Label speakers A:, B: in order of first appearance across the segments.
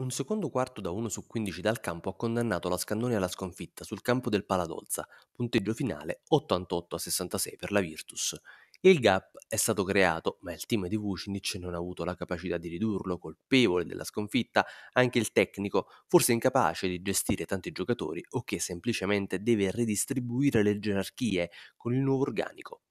A: Un secondo quarto da 1 su 15 dal campo ha condannato la Scandone alla sconfitta sul campo del Paladolza, punteggio finale 88 a 66 per la Virtus. Il gap è stato creato, ma il team di Vucinic non ha avuto la capacità di ridurlo, colpevole della sconfitta anche il tecnico, forse incapace di gestire tanti giocatori o che semplicemente deve redistribuire le gerarchie con il nuovo organico.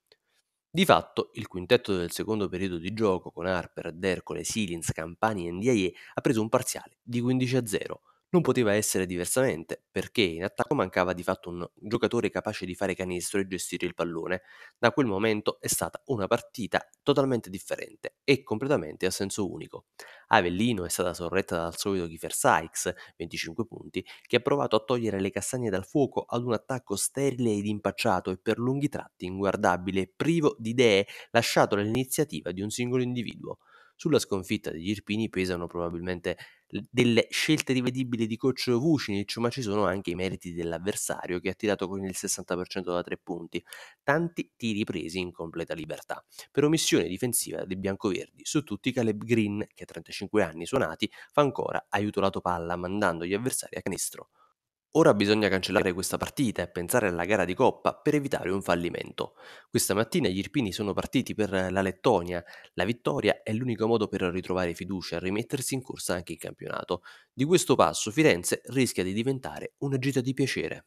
A: Di fatto, il quintetto del secondo periodo di gioco con Harper, Dercole, Silins, Campani e Ndiaye ha preso un parziale di 15 a 0, non poteva essere diversamente, perché in attacco mancava di fatto un giocatore capace di fare canestro e gestire il pallone. Da quel momento è stata una partita totalmente differente e completamente a senso unico. Avellino è stata sorretta dal solito Kiefer Sykes, 25 punti, che ha provato a togliere le castagne dal fuoco ad un attacco sterile ed impacciato e per lunghi tratti inguardabile, privo di idee, lasciato all'iniziativa di un singolo individuo. Sulla sconfitta degli Irpini pesano probabilmente delle scelte rivedibili di coach Vucinic, ma ci sono anche i meriti dell'avversario che ha tirato con il 60% da tre punti, tanti tiri presi in completa libertà. Per omissione difensiva dei biancoverdi, su tutti Caleb Green, che a 35 anni suonati, fa ancora aiuto lato palla mandando gli avversari a canestro. Ora bisogna cancellare questa partita e pensare alla gara di Coppa per evitare un fallimento. Questa mattina gli irpini sono partiti per la Lettonia. La vittoria è l'unico modo per ritrovare fiducia e rimettersi in corsa anche in campionato. Di questo passo Firenze rischia di diventare una gita di piacere.